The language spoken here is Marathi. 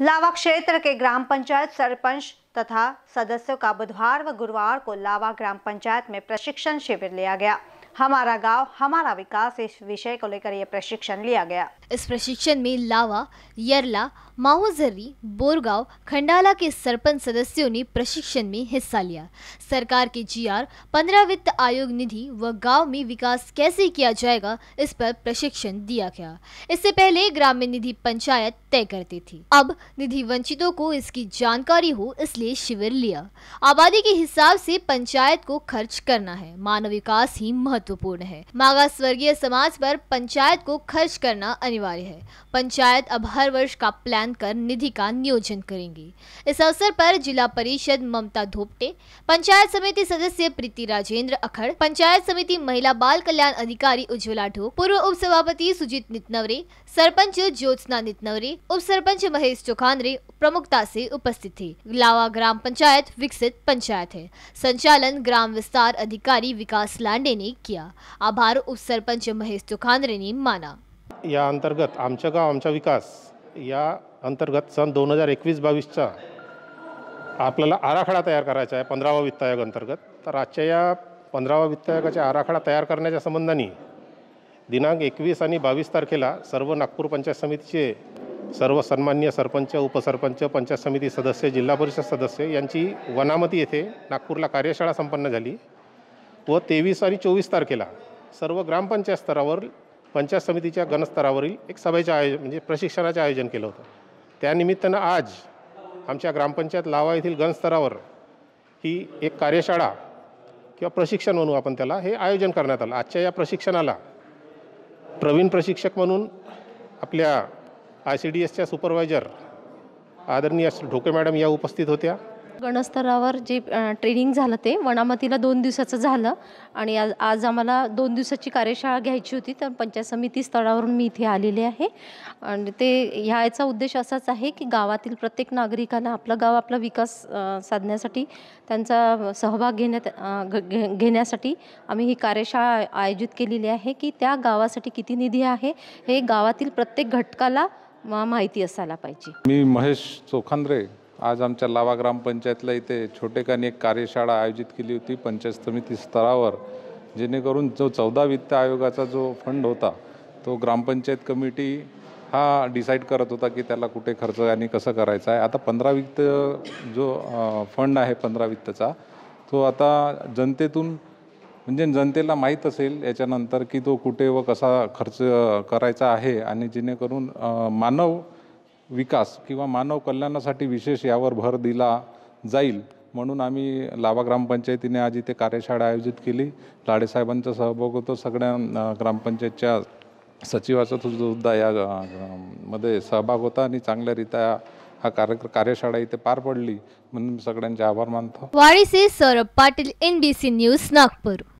लावा क्षेत्र के ग्राम पंचायत सरपंच तथा सदस्यों का बुधवार व गुरुवार को लावा ग्राम पंचायत में प्रशिक्षण शिविर लिया गया हमारा गांव हमारा विकास इस विषय को लेकर यह प्रशिक्षण लिया गया इस प्रशिक्षण में लावा यरला माहौजर्री बोरगांव खंडाला के सरपंच सदस्यों ने प्रशिक्षण में हिस्सा लिया सरकार के जीआर पंद्रह वित्त आयोग निधि व गांव में विकास कैसे किया जाएगा इस पर प्रशिक्षण दिया गया इससे पहले ग्रामीण निधि पंचायत तय करती थी अब निधि वंचितों को इसकी जानकारी हो इसलिए शिविर लिया आबादी के हिसाब से पंचायत को खर्च करना है मानव विकास ही महत्वपूर्ण है मागा स्वर्गीय समाज पर पंचायत को खर्च करना अनिवार्य है पंचायत अब हर वर्ष का प्लान कर निधि का नियोजन करेंगी इस अवसर पर जिला परिषद ममता धोपटे पंचायत समिति सदस्य प्रीति राजेंद्र अखड़ पंचायत समिति महिला बाल कल्याण अधिकारी उज्ज्वला ढोक पूर्व उप सभापति सुजीत नितनवरे सरपंच ज्योत्सना नितनवरे उप सरपंच महेश चौखानरे प्रमुखता से उपस्थित थे लावा ग्राम पंचायत विकसित पंचायत है संचालन ग्राम विस्तार अधिकारी विकास लांडे ने किया आभार उप सरपंच महेश चौखानरे ने माना या अंतर्गत आमचं गाव आमचा विकास या अंतर्गत सन दोन हजार एकवीस बावीसचा आपल्याला आराखडा तयार करायचा आहे पंधरावा वित्त आयोग अंतर्गत तर आजच्या या पंधरावा वित्त आयोगाच्या आराखडा तयार करण्याच्या संबंधाने दिनांक एकवीस आणि बावीस तारखेला सर्व नागपूर पंचायत समितीचे सर्व सन्मान्य सरपंच उपसरपंच पंचायत समिती सदस्य जिल्हा परिषद सदस्य यांची वनामती येथे नागपूरला कार्यशाळा संपन्न झाली व तेवीस आणि चोवीस तारखेला सर्व ग्रामपंचायत स्तरावर पंचायत समितीच्या गणस्तरावरील एक सभेचं आयोजन म्हणजे प्रशिक्षणाचं आयोजन केलं होतं त्यानिमित्तानं आज आमच्या ग्रामपंचायत लावा येथील गणस्तरावर ही एक कार्यशाळा किंवा प्रशिक्षण म्हणू आपण त्याला हे आयोजन करण्यात आलं आजच्या या प्रशिक्षणाला प्रवीण प्रशिक्षक म्हणून आपल्या आय सी डी एसच्या सुपरवायझर आदरणीय ढोके मॅडम या उपस्थित होत्या गणस्तरावर जे ट्रेनिंग झालं ते वनामतीला दोन दिवसाचं झालं आणि आज आज आम्हाला दोन दिवसाची कार्यशाळा घ्यायची होती तर पंचायत समिती स्थळावरून मी इथे आलेले आहे आणि ते ह्याचा उद्देश असाच आहे की गावातील प्रत्येक नागरिकाला आपलं गाव आपला विकास साधण्यासाठी त्यांचा सहभाग घेण्यात घेण्यासाठी आम्ही ही कार्यशाळा आयोजित केलेली आहे की त्या गावासाठी किती निधी आहे हे गावातील प्रत्येक घटकाला माहिती असायला पाहिजे मी महेश चोखांद्रे आज आमच्या लावा ग्रामपंचायतला इथे छोटेखानी एक कार्यशाळा आयोजित केली होती पंचायत समिती स्तरावर जेणेकरून जो चौदा वित्त आयोगाचा जो फंड होता तो ग्रामपंचायत कमिटी हा डिसाईड करत होता की त्याला कुठे खर्च आणि कसं करायचा आहे आता पंधरा वित्त जो फंड आहे पंधरा वित्तचा तो आता जनतेतून म्हणजे जनतेला माहीत असेल याच्यानंतर की तो कुठे व कसा खर्च करायचा आहे आणि जेणेकरून मानव विकास किंवा मानव कल्याणासाठी विशेष यावर भर दिला जाईल म्हणून आम्ही लावा ग्रामपंचायतीने आज इथे कार्यशाळा आयोजित केली लाडेसाहेबांचा सहभाग होतो सगळ्या ग्रामपंचायतच्या सचिवाचा सुद्धा या मध्ये सहभाग होता आणि चांगल्यारीत्या हा कार्य कार्यशाळा इथे पार पडली म्हणून सगळ्यांचे आभार मानतो वाळीचे सौरभ पाटील एनबीसी न्यूज नागपूर